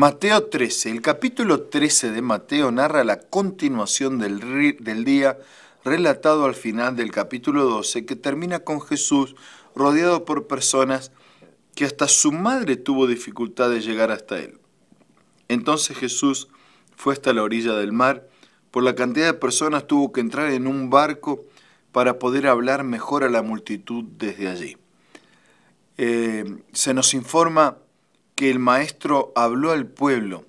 Mateo 13. El capítulo 13 de Mateo narra la continuación del, día relatado al final del capítulo 12 que termina con Jesús rodeado por personas que hasta su madre tuvo dificultad de llegar hasta él. Entonces Jesús fue hasta la orilla del mar, por la cantidad de personas tuvo que entrar en un barco para poder hablar mejor a la multitud desde allí. Eh, se nos informa que el Maestro habló al pueblo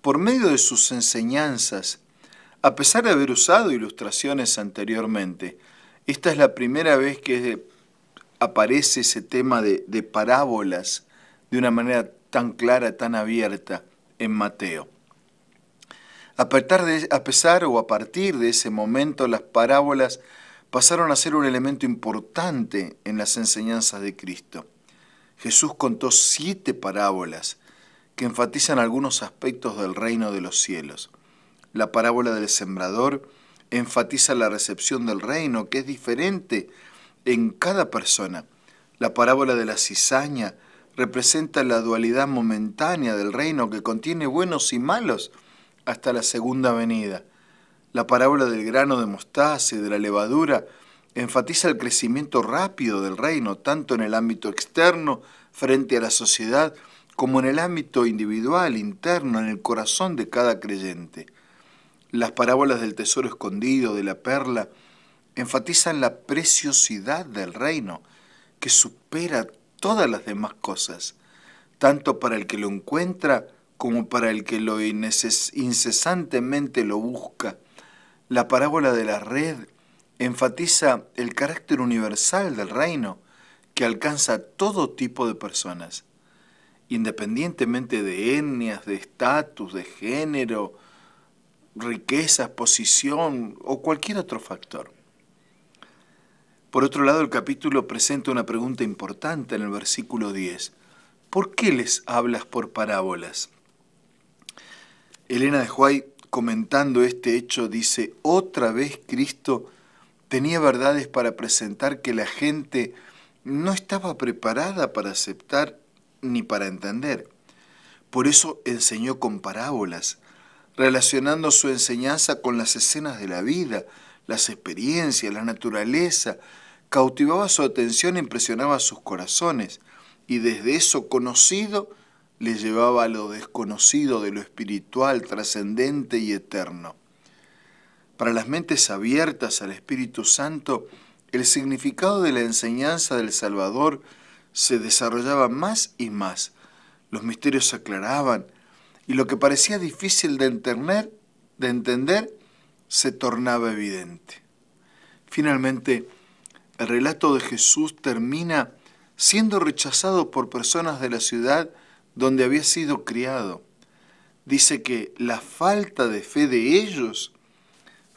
por medio de sus enseñanzas, a pesar de haber usado ilustraciones anteriormente. Esta es la primera vez que aparece ese tema de, parábolas de una manera tan clara, tan abierta en Mateo. A, de, a pesar o a partir de ese momento, las parábolas pasaron a ser un elemento importante en las enseñanzas de Cristo. Jesús contó siete parábolas que enfatizan algunos aspectos del reino de los cielos. La parábola del sembrador enfatiza la recepción del reino, que es diferente en cada persona. La parábola de la cizaña representa la dualidad momentánea del reino que contiene buenos y malos hasta la segunda venida. La parábola del grano de mostaza y de la levadura Enfatiza el crecimiento rápido del reino, tanto en el ámbito externo frente a la sociedad, como en el ámbito individual, interno, en el corazón de cada creyente. Las parábolas del tesoro escondido, de la perla, enfatizan la preciosidad del reino, que supera todas las demás cosas, tanto para el que lo encuentra como para el que lo incesantemente lo busca. La parábola de la red enfatiza el carácter universal del reino que alcanza a todo tipo de personas, independientemente de etnias, de estatus, de género, riquezas, posición o cualquier otro factor. Por otro lado, el capítulo presenta una pregunta importante en el versículo 10. ¿Por qué les hablas por parábolas? Elena de Huay, comentando este hecho, dice, otra vez Cristo tenía verdades para presentar que la gente no estaba preparada para aceptar ni para entender. Por eso enseñó con parábolas, relacionando su enseñanza con las escenas de la vida, las experiencias, la naturaleza, cautivaba su atención e impresionaba sus corazones, y desde eso conocido le llevaba a lo desconocido de lo espiritual, trascendente y eterno. Para las mentes abiertas al Espíritu Santo, el significado de la enseñanza del Salvador se desarrollaba más y más. Los misterios se aclaraban y lo que parecía difícil de entender, de entender se tornaba evidente. Finalmente, el relato de Jesús termina siendo rechazado por personas de la ciudad donde había sido criado. Dice que la falta de fe de ellos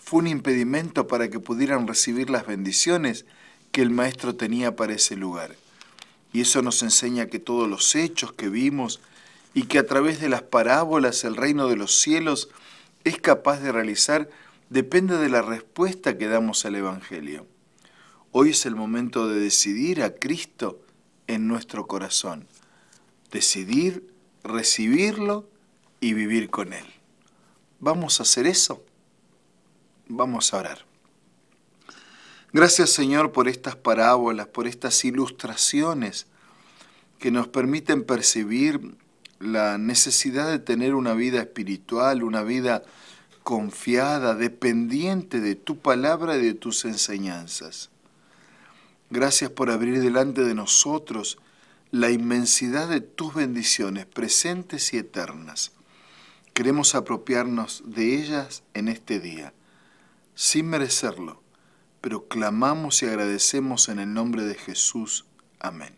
fue un impedimento para que pudieran recibir las bendiciones que el Maestro tenía para ese lugar. Y eso nos enseña que todos los hechos que vimos y que a través de las parábolas el reino de los cielos es capaz de realizar depende de la respuesta que damos al Evangelio. Hoy es el momento de decidir a Cristo en nuestro corazón, decidir recibirlo y vivir con Él. ¿Vamos a hacer eso? Vamos a orar. Gracias Señor por estas parábolas, por estas ilustraciones que nos permiten percibir la necesidad de tener una vida espiritual, una vida confiada, dependiente de tu palabra y de tus enseñanzas. Gracias por abrir delante de nosotros la inmensidad de tus bendiciones presentes y eternas. Queremos apropiarnos de ellas en este día sin merecerlo, pero clamamos y agradecemos en el nombre de Jesús. Amén.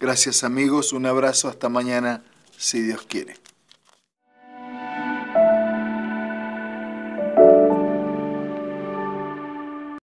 Gracias amigos, un abrazo, hasta mañana, si Dios quiere.